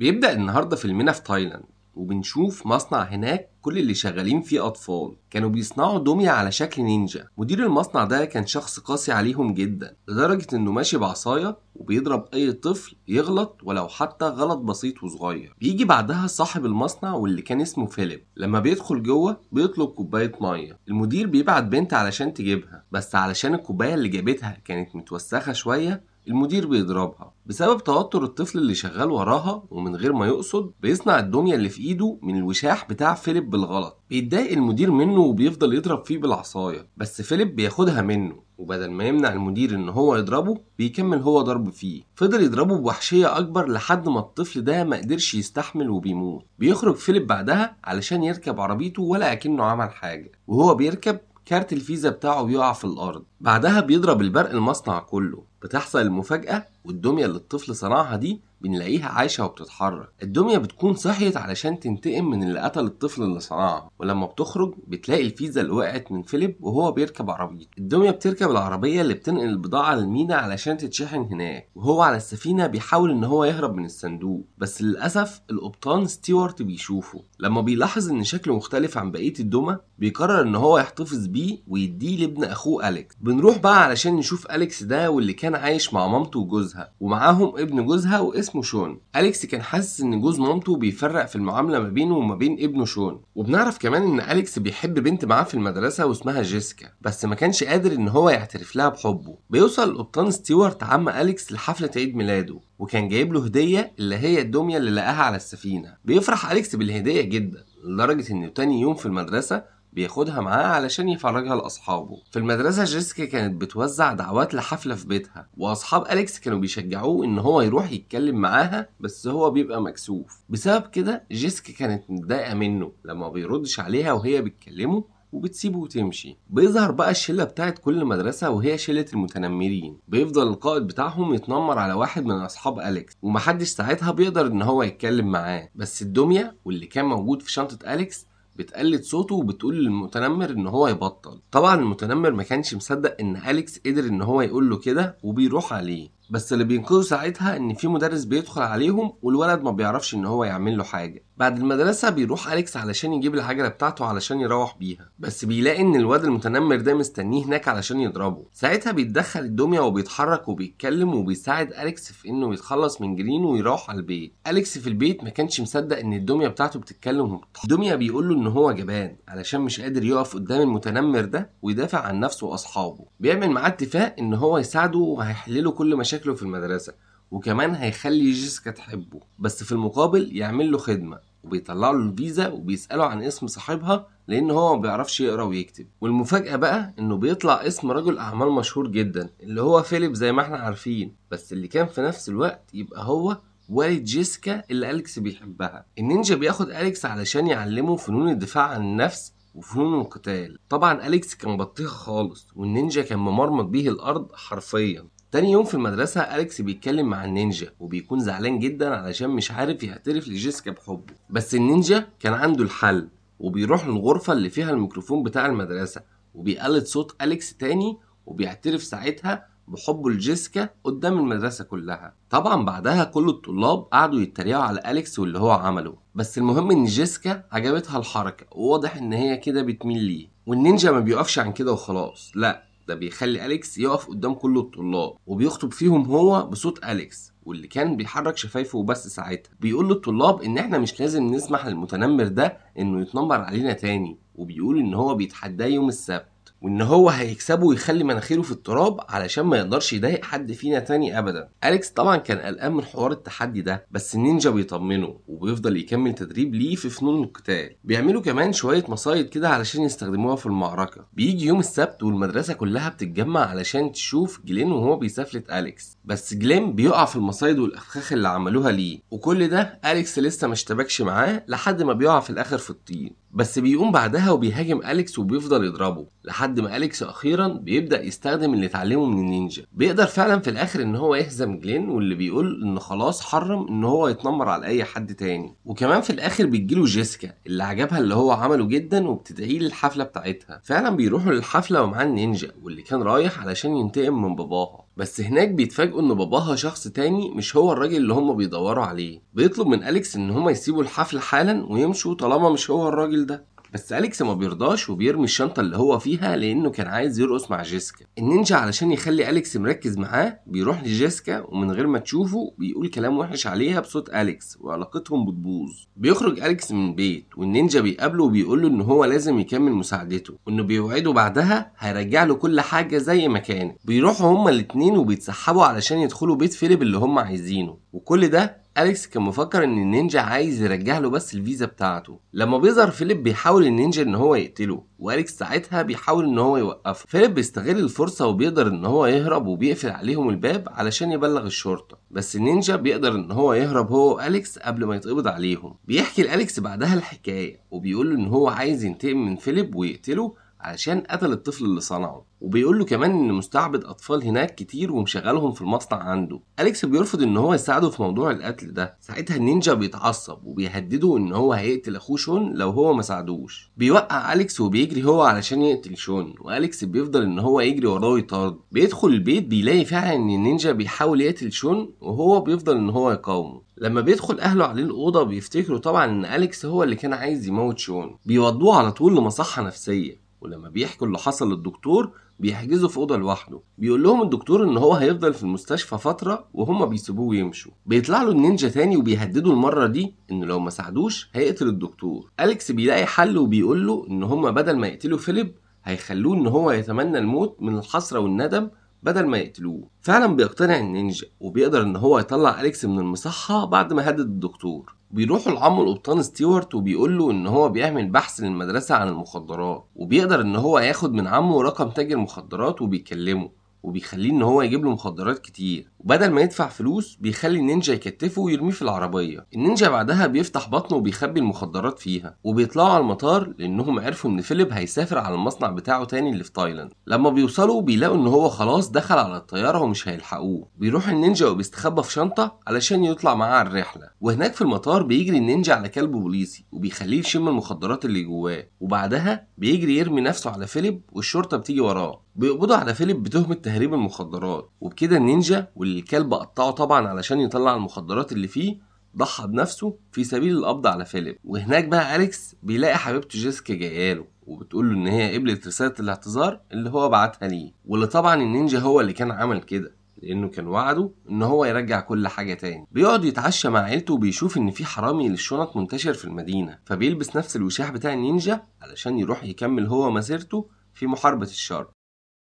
بيبدأ النهاردة فيلمنا في تايلاند وبنشوف مصنع هناك كل اللي شغالين فيه أطفال كانوا بيصنعوا دمية على شكل نينجا مدير المصنع ده كان شخص قاسي عليهم جدا لدرجة إنه ماشي بعصاية وبيضرب أي طفل يغلط ولو حتى غلط بسيط وصغير بيجي بعدها صاحب المصنع واللي كان اسمه فيليب لما بيدخل جوه بيطلب كوباية مية المدير بيبعت بنت علشان تجيبها بس علشان الكوباية اللي جابتها كانت متوسخة شوية المدير بيضربها بسبب توتر الطفل اللي شغال وراها ومن غير ما يقصد بيصنع الدميه اللي في ايده من الوشاح بتاع فيليب بالغلط بيتضايق المدير منه وبيفضل يضرب فيه بالعصايه بس فيليب بياخدها منه وبدل ما يمنع المدير ان هو يضربه بيكمل هو ضرب فيه فضل يضربه بوحشيه اكبر لحد ما الطفل ده ما قدرش يستحمل وبيموت بيخرج فيليب بعدها علشان يركب عربيته ولا اكنه عمل حاجه وهو بيركب كارت الفيزا بتاعه بيقع في الارض بعدها بيضرب البرق المصنع كله بتحصل المفاجأة والدمية اللي الطفل صنعها دي بنلاقيها عايشة وبتتحرك الدمية بتكون صحيت علشان تنتقم من اللي قتل الطفل اللي صنعها ولما بتخرج بتلاقي الفيزا اللي وقعت من فيليب وهو بيركب عربيته الدمية بتركب العربية اللي بتنقل البضاعة للمينا علشان تتشحن هناك وهو على السفينة بيحاول ان هو يهرب من الصندوق بس للأسف القبطان ستيوارت بيشوفه لما بيلاحظ ان شكله مختلف عن بقية الدمى بيقرر ان هو يحتفظ بيه ويديه لابن اخوه أليكس بنروح بقى علشان نشوف أليكس ده واللي كان عايش مع مامته وجوزها ومعاهم ابن جوزها واسمه شون أليكس كان حاسس إن جوز مامته بيفرق في المعاملة ما بينه وما بين ابنه شون وبنعرف كمان إن أليكس بيحب بنت معاه في المدرسة واسمها جيسيكا بس ما كانش قادر إن هو يعترف لها بحبه بيوصل القبطان ستيوارت عم أليكس لحفلة عيد ميلاده وكان جايب له هدية اللي هي الدمية اللي لقاها على السفينة بيفرح أليكس بالهدية جدا لدرجة إنه تاني يوم في المدرسة بياخدها معاه علشان يفرجها لأصحابه في المدرسة جيسيكا كانت بتوزع دعوات لحفلة في بيتها وأصحاب أليكس كانوا بيشجعوه إن هو يروح يتكلم معاها بس هو بيبقى مكسوف بسبب كده جيسيكا كانت متضايقة منه لما بيردش عليها وهي بتكلمه وبتسيبه وتمشي بيظهر بقى الشله بتاعت كل مدرسه وهي شله المتنمرين بيفضل القائد بتاعهم يتنمر على واحد من اصحاب اليكس ومحدش ساعتها بيقدر ان هو يتكلم معاه بس الدميه واللي كان موجود في شنطه اليكس بتقلد صوته وبتقول للمتنمر ان هو يبطل طبعا المتنمر ما كانش مصدق ان اليكس قدر ان هو يقول له كده وبيروح عليه بس اللي بينقذه ساعتها ان في مدرس بيدخل عليهم والولد ما بيعرفش ان هو يعمل له حاجه بعد المدرسه بيروح اليكس علشان يجيب العجله بتاعته علشان يروح بيها بس بيلاقي ان الواد المتنمر ده مستنيه هناك علشان يضربه ساعتها بيتدخل الدميه وبيتحرك وبيتكلم وبيساعد اليكس في انه يتخلص من جرين ويروح على البيت اليكس في البيت ما كانش مصدق ان الدميه بتاعته بتتكلم الدميه بيقول له ان هو جبان علشان مش قادر يقف قدام المتنمر ده ويدافع عن نفسه واصحابه بيعمل معاه اتفاق ان هو يساعده وهيحل له كل مشاكل شكله في المدرسة وكمان هيخلي جيسيكا تحبه بس في المقابل يعمل له خدمة وبيطلع له الفيزا وبيسأله عن اسم صاحبها لأن هو ما بيعرفش يقرا ويكتب والمفاجأة بقى إنه بيطلع اسم رجل أعمال مشهور جدا اللي هو فيليب زي ما احنا عارفين بس اللي كان في نفس الوقت يبقى هو والد جيسيكا اللي أليكس بيحبها النينجا بياخد أليكس علشان يعلمه فنون الدفاع عن النفس وفنون القتال طبعا أليكس كان بطيخ خالص والنينجا كان ممرمط بيه الأرض حرفيا تاني يوم في المدرسة أليكس بيتكلم مع النينجا وبيكون زعلان جدا علشان مش عارف يعترف لجيسيكا بحبه بس النينجا كان عنده الحل وبيروح للغرفة اللي فيها الميكروفون بتاع المدرسة وبيقلد صوت أليكس تاني وبيعترف ساعتها بحبه لجيسيكا قدام المدرسة كلها طبعا بعدها كل الطلاب قعدوا يتريقوا على أليكس واللي هو عمله بس المهم ان جيسيكا عجبتها الحركة وواضح ان هي كده بتميل ليه والنينجا ما بيقفش عن كده وخلاص لا ده بيخلي أليكس يقف قدام كل الطلاب وبيخطب فيهم هو بصوت أليكس واللي كان بيحرك شفايفه وبس ساعتها بيقول للطلاب ان احنا مش لازم نسمح للمتنمر ده انه يتنمر علينا تاني وبيقول ان هو بيتحداه يوم السبت وان هو هيكسبه ويخلي مناخيره في التراب علشان ما يقدرش يضايق حد فينا تاني ابدا اليكس طبعا كان قلقان من حوار التحدي ده بس النينجا بيطمنه وبيفضل يكمل تدريب ليه في فنون القتال بيعملوا كمان شويه مصايد كده علشان يستخدموها في المعركه بيجي يوم السبت والمدرسه كلها بتتجمع علشان تشوف جلين وهو بيسافلت اليكس بس جلين بيقع في المصايد والافخاخ اللي عملوها ليه وكل ده اليكس لسه ما اشتبكش معاه لحد ما بيقع في الاخر في الطين بس بيقوم بعدها وبيهاجم اليكس وبيفضل يضربه لحد ما اليكس اخيرا بيبدا يستخدم اللي اتعلمه من النينجا بيقدر فعلا في الاخر ان هو يهزم جلين واللي بيقول ان خلاص حرم ان هو يتنمر على اي حد تاني وكمان في الاخر بتجيله جيسكا اللي عجبها اللي هو عمله جدا وبتدعيه للحفله بتاعتها فعلا بيروحوا للحفله ومعاه النينجا واللي كان رايح علشان ينتقم من باباها بس هناك بيتفاجئوا ان باباها شخص تاني مش هو الراجل اللي هم بيدوروا عليه بيطلب من اليكس ان هم يسيبوا الحفله حالا ويمشوا طالما مش هو الراجل ده بس أليكس ما بيرضاش وبيرمي الشنطة اللي هو فيها لأنه كان عايز يرقص مع جيسكا النينجا علشان يخلي أليكس مركز معاه بيروح لجيسكا ومن غير ما تشوفه بيقول كلام وحش عليها بصوت أليكس وعلاقتهم بتبوظ بيخرج أليكس من البيت والنينجا بيقابله وبيقول له إن هو لازم يكمل مساعدته وإنه بيوعده بعدها هيرجع له كل حاجة زي ما كانت بيروحوا هما الاتنين وبيتسحبوا علشان يدخلوا بيت فيليب اللي هما عايزينه وكل ده أليكس كان مفكر إن النينجا عايز يرجع له بس الفيزا بتاعته، لما بيظهر فيليب بيحاول النينجا إن هو يقتله، وأليكس ساعتها بيحاول إن هو يوقفه، فيليب بيستغل الفرصة وبيقدر إن هو يهرب وبيقفل عليهم الباب علشان يبلغ الشرطة، بس النينجا بيقدر إن هو يهرب هو وأليكس قبل ما يتقبض عليهم، بيحكي لأليكس بعدها الحكاية وبيقول له إن هو عايز ينتقم من فيليب ويقتله علشان قتل الطفل اللي صنعه وبيقول له كمان ان مستعبد اطفال هناك كتير ومشغلهم في المصنع عنده اليكس بيرفض ان هو يساعده في موضوع القتل ده ساعتها النينجا بيتعصب وبيهدده ان هو هيقتل اخوه شون لو هو ما ساعدوش بيوقع اليكس وبيجري هو علشان يقتل شون واليكس بيفضل ان هو يجري وراه ويطارد بيدخل البيت بيلاقي فعلا ان النينجا بيحاول يقتل شون وهو بيفضل ان هو يقاومه لما بيدخل اهله عليه الاوضه بيفتكروا طبعا ان اليكس هو اللي كان عايز يموت شون بيودوه على طول لمصحه نفسيه ولما بيحكوا اللي حصل للدكتور بيحجزوا في اوضه لوحده بيقول لهم الدكتور ان هو هيفضل في المستشفى فتره وهما بيسيبوه ويمشوا بيطلع له النينجا تاني وبيهدده المره دي ان لو ما ساعدوش هيقتل الدكتور اليكس بيلاقي حل وبيقول له ان هما بدل ما يقتلوا فيليب هيخلوه ان هو يتمنى الموت من الحسره والندم بدل ما يقتلوه فعلا بيقتنع النينجا وبيقدر ان هو يطلع اليكس من المصحه بعد ما هدد الدكتور بيروحوا لعمه القبطان ستيوارت وبيقول له ان هو بيعمل بحث للمدرسه عن المخدرات وبيقدر ان هو ياخد من عمه رقم تاجر مخدرات وبيكلمه وبيخليه ان هو يجيب له مخدرات كتير وبدل ما يدفع فلوس بيخلي النينجا يكتفه ويرميه في العربيه النينجا بعدها بيفتح بطنه وبيخبي المخدرات فيها وبيطلعوا على المطار لانهم عرفوا ان فيليب هيسافر على المصنع بتاعه تاني اللي في تايلاند لما بيوصلوا بيلاقوا ان هو خلاص دخل على الطياره ومش هيلحقوه بيروح النينجا وبيستخبى في شنطه علشان يطلع معاه على الرحله وهناك في المطار بيجري النينجا على كلب بوليسي وبيخليه يشم المخدرات اللي جواه وبعدها بيجري يرمي نفسه على فيليب والشرطه بتيجي وراه بيقبضوا على فيليب بتهمة تهريب المخدرات وبكده النينجا واللي الكلب قطعه طبعا علشان يطلع المخدرات اللي فيه ضحى بنفسه في سبيل القبض على فيليب وهناك بقى أليكس بيلاقي حبيبته جيسكا جاياله وبتقول له إن هي قبلت رسالة الاعتذار اللي هو بعتها ليه واللي طبعا النينجا هو اللي كان عمل كده لانه كان وعده ان هو يرجع كل حاجه تاني بيقعد يتعشى مع عيلته وبيشوف ان في حرامي للشنط منتشر في المدينه فبيلبس نفس الوشاح بتاع النينجا علشان يروح يكمل هو مسيرته في محاربه الشر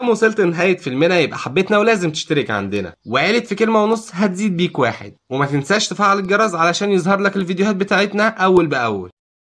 وصلت لنهاية فيلمنا يبقى حبيتنا ولازم تشترك عندنا وقالت في كلمة ونص هتزيد بيك واحد وما تنساش تفعل الجرس علشان يظهر لك الفيديوهات بتاعتنا أول بأول